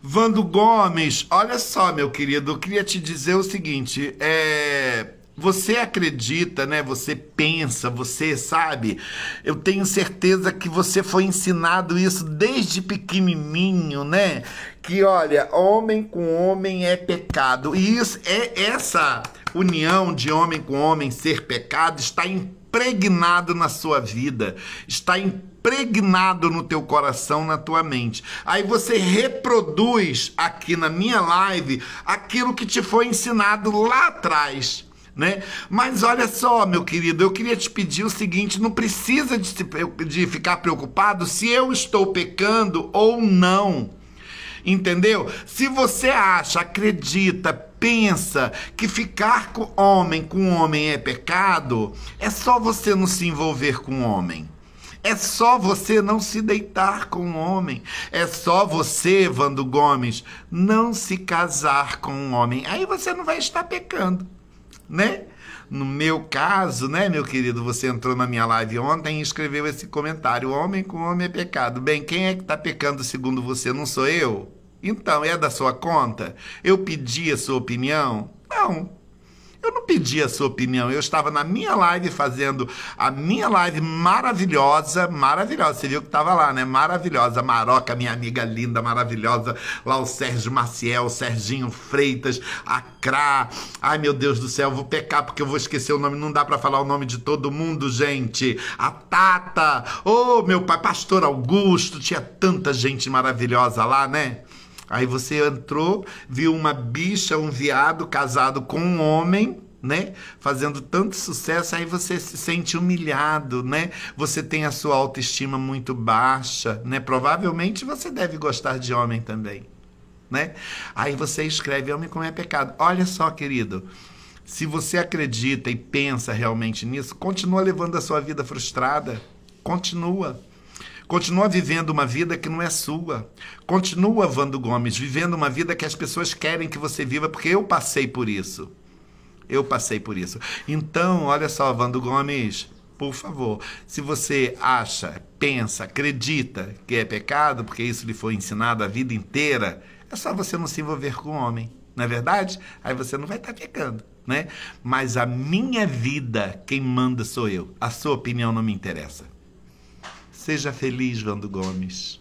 Vando Gomes, olha só, meu querido, eu queria te dizer o seguinte, é você acredita, né? Você pensa, você sabe. Eu tenho certeza que você foi ensinado isso desde pequenininho, né? Que olha, homem com homem é pecado. E isso é essa união de homem com homem ser pecado está em impregnado na sua vida, está impregnado no teu coração, na tua mente. Aí você reproduz aqui na minha live aquilo que te foi ensinado lá atrás. Né? Mas olha só, meu querido, eu queria te pedir o seguinte: não precisa de, de ficar preocupado se eu estou pecando ou não. Entendeu? Se você acha, acredita, pensa que ficar com homem com homem é pecado, é só você não se envolver com homem. É só você não se deitar com um homem. É só você, Vando Gomes, não se casar com um homem. Aí você não vai estar pecando né? No meu caso, né, meu querido, você entrou na minha live ontem e escreveu esse comentário: homem com homem é pecado. Bem, quem é que está pecando segundo você? Não sou eu? Então, é da sua conta? Eu pedi a sua opinião? Não, eu não pedi a sua opinião, eu estava na minha live fazendo a minha live maravilhosa, maravilhosa. Você viu que estava lá, né? Maravilhosa. Maroca, minha amiga linda, maravilhosa. Lá o Sérgio Maciel, o Serginho Freitas, a Crá. Ai, meu Deus do céu, vou pecar porque eu vou esquecer o nome. Não dá para falar o nome de todo mundo, gente. A Tata. Ô, oh, meu pai, Pastor Augusto. Tinha tanta gente maravilhosa lá, né? Aí você entrou, viu uma bicha, um viado casado com um homem. Né? Fazendo tanto sucesso, aí você se sente humilhado, né? Você tem a sua autoestima muito baixa, né? Provavelmente você deve gostar de homem também, né? Aí você escreve homem como é pecado. Olha só, querido, se você acredita e pensa realmente nisso, continua levando a sua vida frustrada, continua. Continua vivendo uma vida que não é sua. Continua, Vando Gomes, vivendo uma vida que as pessoas querem que você viva, porque eu passei por isso. Eu passei por isso. Então, olha só, Vando Gomes, por favor, se você acha, pensa, acredita que é pecado, porque isso lhe foi ensinado a vida inteira, é só você não se envolver com o homem. Não é verdade? Aí você não vai estar tá pecando. Né? Mas a minha vida, quem manda sou eu. A sua opinião não me interessa. Seja feliz, Vando Gomes.